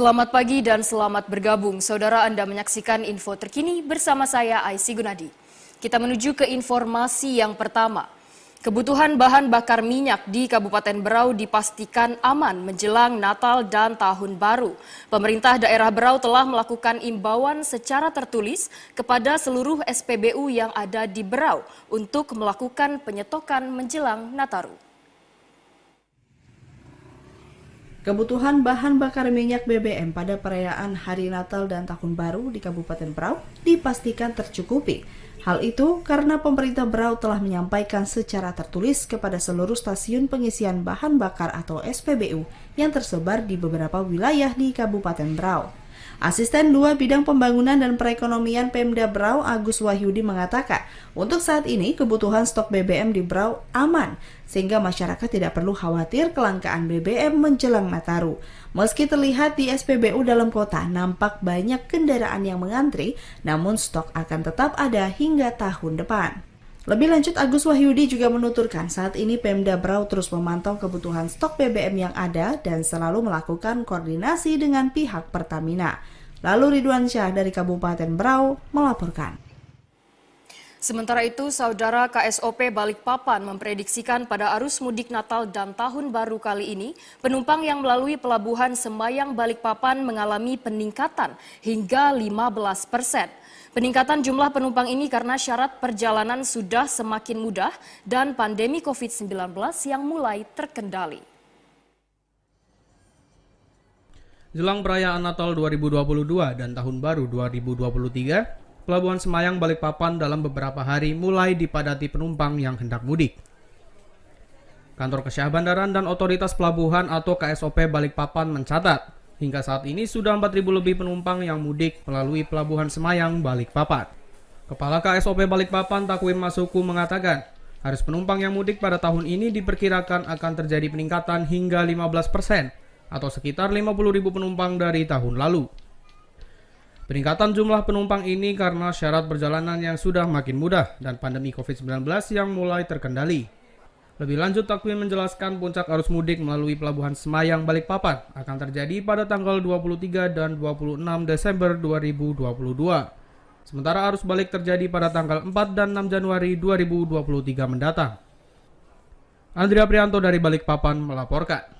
Selamat pagi dan selamat bergabung. Saudara Anda menyaksikan info terkini bersama saya Aisy Gunadi. Kita menuju ke informasi yang pertama. Kebutuhan bahan bakar minyak di Kabupaten Berau dipastikan aman menjelang Natal dan Tahun Baru. Pemerintah daerah Berau telah melakukan imbauan secara tertulis kepada seluruh SPBU yang ada di Berau untuk melakukan penyetokan menjelang Nataru. Kebutuhan bahan bakar minyak BBM pada perayaan Hari Natal dan Tahun Baru di Kabupaten Berau dipastikan tercukupi. Hal itu karena pemerintah Berau telah menyampaikan secara tertulis kepada seluruh stasiun pengisian bahan bakar atau SPBU yang tersebar di beberapa wilayah di Kabupaten Berau. Asisten dua Bidang Pembangunan dan Perekonomian Pemda Brau Agus Wahyudi mengatakan, untuk saat ini kebutuhan stok BBM di Brau aman sehingga masyarakat tidak perlu khawatir kelangkaan BBM menjelang Nataru. Meski terlihat di SPBU dalam kota nampak banyak kendaraan yang mengantri, namun stok akan tetap ada hingga tahun depan. Lebih lanjut, Agus Wahyudi juga menuturkan saat ini Pemda Brau terus memantau kebutuhan stok BBM yang ada dan selalu melakukan koordinasi dengan pihak Pertamina. Lalu Ridwan Syah dari Kabupaten Brau melaporkan. Sementara itu, Saudara KSOP Balikpapan memprediksikan pada arus mudik Natal dan Tahun Baru kali ini, penumpang yang melalui pelabuhan Semayang Balikpapan mengalami peningkatan hingga 15 persen. Peningkatan jumlah penumpang ini karena syarat perjalanan sudah semakin mudah dan pandemi COVID-19 yang mulai terkendali. Jelang perayaan Natal 2022 dan Tahun Baru 2023, Pelabuhan Semayang Balikpapan dalam beberapa hari mulai dipadati penumpang yang hendak mudik. Kantor Kesyah Bandaran dan Otoritas Pelabuhan atau KSOP Balikpapan mencatat, hingga saat ini sudah 4.000 lebih penumpang yang mudik melalui Pelabuhan Semayang Balikpapan. Kepala KSOP Balikpapan Takwim Masuku mengatakan, harus penumpang yang mudik pada tahun ini diperkirakan akan terjadi peningkatan hingga 15 persen atau sekitar 50.000 penumpang dari tahun lalu. Peningkatan jumlah penumpang ini karena syarat perjalanan yang sudah makin mudah dan pandemi COVID-19 yang mulai terkendali. Lebih lanjut, Takwin menjelaskan puncak arus mudik melalui Pelabuhan Semayang Balikpapan akan terjadi pada tanggal 23 dan 26 Desember 2022. Sementara arus balik terjadi pada tanggal 4 dan 6 Januari 2023 mendatang. Andrea Prianto dari Balikpapan melaporkan.